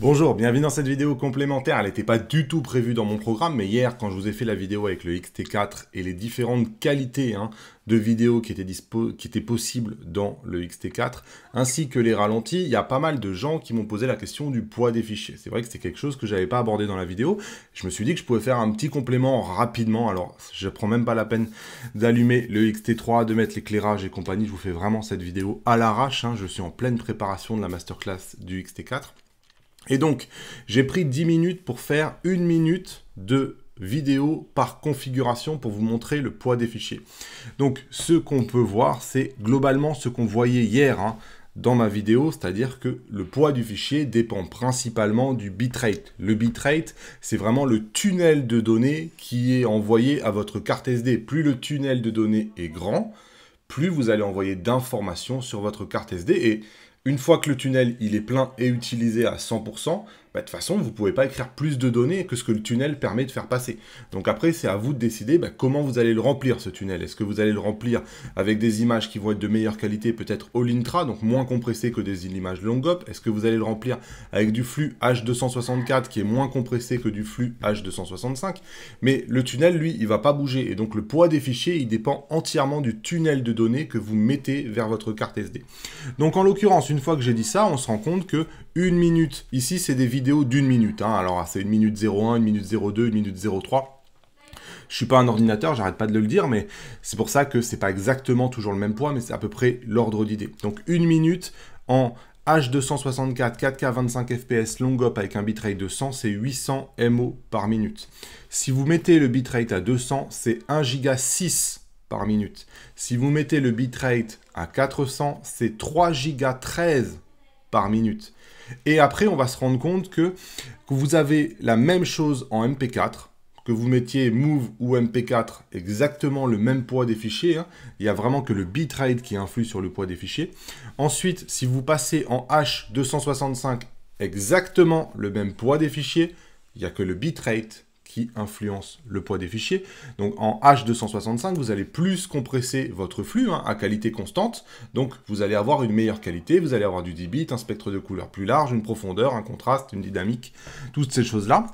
Bonjour, bienvenue dans cette vidéo complémentaire. Elle n'était pas du tout prévue dans mon programme, mais hier, quand je vous ai fait la vidéo avec le XT4 et les différentes qualités hein, de vidéos qui étaient, possibles dans le XT4, ainsi que les ralentis, il y a pas mal de gens qui m'ont posé la question du poids des fichiers. C'est vrai que c'est quelque chose que j'avais pas abordé dans la vidéo. Je me suis dit que je pouvais faire un petit complément rapidement. Alors, je prends même pas la peine d'allumer le XT3, de mettre l'éclairage et compagnie. Je vous fais vraiment cette vidéo à l'arrache. Hein. Je suis en pleine préparation de la masterclass du XT4. Et donc, j'ai pris 10 minutes pour faire une minute de vidéo par configuration pour vous montrer le poids des fichiers. Donc, ce qu'on peut voir, c'est globalement ce qu'on voyait hier hein, dans ma vidéo, c'est-à-dire que le poids du fichier dépend principalement du bitrate. Le bitrate, c'est vraiment le tunnel de données qui est envoyé à votre carte SD. Plus le tunnel de données est grand, plus vous allez envoyer d'informations sur votre carte SD et une fois que le tunnel il est plein et utilisé à 100%, bah, de toute façon, vous ne pouvez pas écrire plus de données que ce que le tunnel permet de faire passer. Donc après, c'est à vous de décider bah, comment vous allez le remplir, ce tunnel. Est-ce que vous allez le remplir avec des images qui vont être de meilleure qualité, peut-être all intra, donc moins compressées que des images long op Est-ce que vous allez le remplir avec du flux H264 qui est moins compressé que du flux H265 Mais le tunnel, lui, il ne va pas bouger. Et donc le poids des fichiers, il dépend entièrement du tunnel de données que vous mettez vers votre carte SD. Donc en l'occurrence, une fois que j'ai dit ça, on se rend compte que une minute. Ici, c'est des vidéos d'une minute. Hein. Alors, c'est une minute 01, une minute 02, une minute 03. Je suis pas un ordinateur, j'arrête pas de le dire, mais c'est pour ça que c'est pas exactement toujours le même poids, mais c'est à peu près l'ordre d'idée. Donc, une minute en H264 4K 25 fps long up avec un bitrate de 100, c'est 800 MO par minute. Si vous mettez le bitrate à 200, c'est 1 giga 6 par minute. Si vous mettez le bitrate à 400, c'est 3 giga 13 minute. Et après, on va se rendre compte que, vous avez la même chose en MP4, que vous mettiez move ou mp4 exactement le même poids des fichiers, hein. il n'y a vraiment que le bitrate qui influe sur le poids des fichiers. Ensuite, si vous passez en h265 exactement le même poids des fichiers, il n'y a que le bitrate qui influence le poids des fichiers. Donc en H265, vous allez plus compresser votre flux hein, à qualité constante, donc vous allez avoir une meilleure qualité, vous allez avoir du 10 bits, un spectre de couleurs plus large, une profondeur, un contraste, une dynamique, toutes ces choses-là.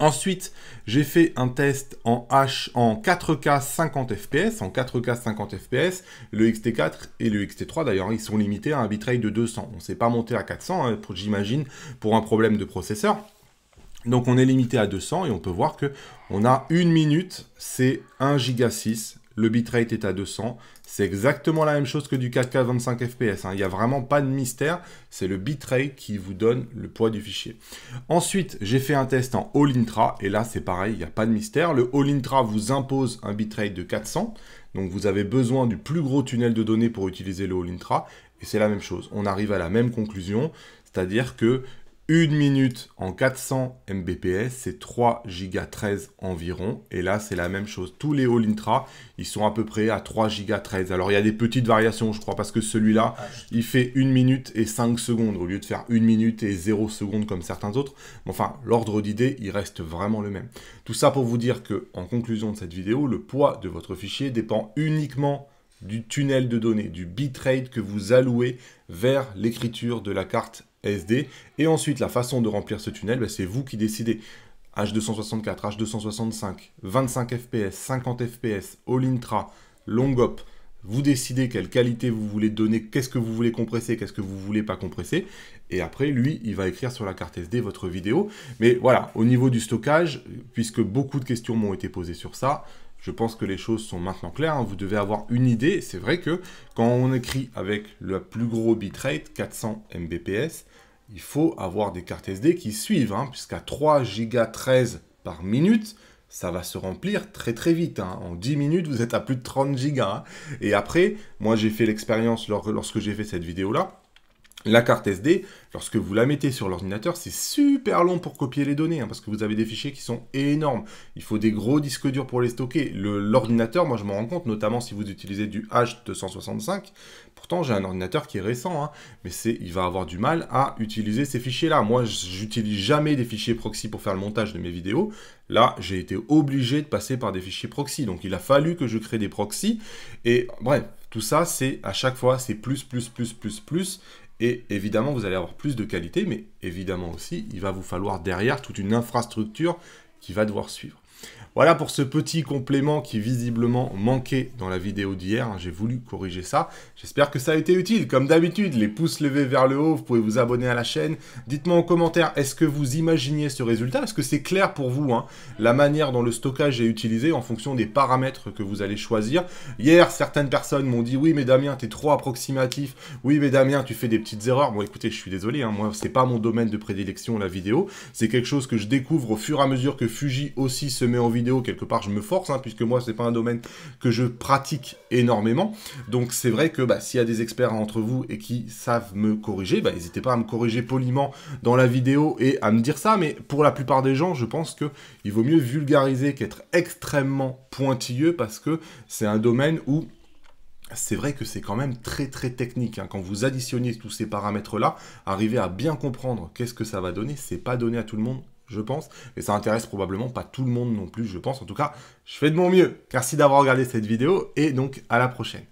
Ensuite, j'ai fait un test en H en 4K 50 fps, en 4K 50 fps, le XT4 et le XT3 d'ailleurs, ils sont limités à un bitrate de 200. On ne s'est pas monté à 400 hein, j'imagine pour un problème de processeur. Donc on est limité à 200 et on peut voir que on a une minute, c'est 1 giga 6. Le bitrate est à 200. C'est exactement la même chose que du 4K 25 fps. Il n'y a vraiment pas de mystère. C'est le bitrate qui vous donne le poids du fichier. Ensuite, j'ai fait un test en All-Intra. Et là, c'est pareil, il n'y a pas de mystère. Le All-Intra vous impose un bitrate de 400. Donc vous avez besoin du plus gros tunnel de données pour utiliser le All-Intra. Et c'est la même chose. On arrive à la même conclusion. C'est-à-dire que une minute en 400 Mbps, c'est 3 Giga 13 environ. Et là, c'est la même chose. Tous les All Intra, ils sont à peu près à 3 Giga 13. Alors, il y a des petites variations, je crois, parce que celui-là, ah, il fait une minute et 5 secondes au lieu de faire une minute et 0 secondes comme certains autres. Mais enfin, l'ordre d'idée, il reste vraiment le même. Tout ça pour vous dire que, en conclusion de cette vidéo, le poids de votre fichier dépend uniquement du tunnel de données, du bitrate que vous allouez vers l'écriture de la carte SD. Et ensuite, la façon de remplir ce tunnel, ben, c'est vous qui décidez. H264, H265, 25 FPS, 50 FPS, All-Intra, long op. Vous décidez quelle qualité vous voulez donner, qu'est-ce que vous voulez compresser, qu'est-ce que vous voulez pas compresser. Et après, lui, il va écrire sur la carte SD votre vidéo. Mais voilà, au niveau du stockage, puisque beaucoup de questions m'ont été posées sur ça, je pense que les choses sont maintenant claires. Hein. Vous devez avoir une idée. C'est vrai que quand on écrit avec le plus gros bitrate, 400 Mbps, il faut avoir des cartes SD qui suivent, hein, puisqu'à 3 Go 13 par minute, ça va se remplir très très vite. Hein. En 10 minutes, vous êtes à plus de 30 gigas. Hein. Et après, moi j'ai fait l'expérience lorsque j'ai fait cette vidéo-là. La carte SD, lorsque vous la mettez sur l'ordinateur, c'est super long pour copier les données, hein, parce que vous avez des fichiers qui sont énormes. Il faut des gros disques durs pour les stocker. L'ordinateur, moi je m'en rends compte, notamment si vous utilisez du H265. Pourtant, j'ai un ordinateur qui est récent, hein, mais c'est, il va avoir du mal à utiliser ces fichiers-là. Moi, j'utilise jamais des fichiers proxy pour faire le montage de mes vidéos. Là, j'ai été obligé de passer par des fichiers proxy. Donc, il a fallu que je crée des proxys. Et bref, tout ça, c'est à chaque fois, c'est plus, plus, plus, plus, plus. Et évidemment, vous allez avoir plus de qualité, mais évidemment aussi, il va vous falloir derrière toute une infrastructure qui va devoir suivre. Voilà pour ce petit complément qui visiblement manquait dans la vidéo d'hier. J'ai voulu corriger ça. J'espère que ça a été utile. Comme d'habitude, les pouces levés vers le haut, vous pouvez vous abonner à la chaîne. Dites-moi en commentaire, est-ce que vous imaginiez ce résultat Est-ce que c'est clair pour vous hein? la manière dont le stockage est utilisé en fonction des paramètres que vous allez choisir Hier, certaines personnes m'ont dit oui mais Damien, es trop approximatif. Oui mais Damien, tu fais des petites erreurs. Bon écoutez, je suis désolé, hein, moi c'est pas mon domaine de prédilection la vidéo. C'est quelque chose que je découvre au fur et à mesure que Fuji aussi se met en vidéo quelque part, je me force, hein, puisque moi, c'est pas un domaine que je pratique énormément. Donc, c'est vrai que bah, s'il y a des experts entre vous et qui savent me corriger, bah, n'hésitez pas à me corriger poliment dans la vidéo et à me dire ça. Mais pour la plupart des gens, je pense que il vaut mieux vulgariser qu'être extrêmement pointilleux, parce que c'est un domaine où c'est vrai que c'est quand même très très technique. Hein. Quand vous additionnez tous ces paramètres-là, arriver à bien comprendre qu'est-ce que ça va donner, c'est pas donné à tout le monde je pense. Et ça intéresse probablement pas tout le monde non plus, je pense. En tout cas, je fais de mon mieux. Merci d'avoir regardé cette vidéo et donc à la prochaine.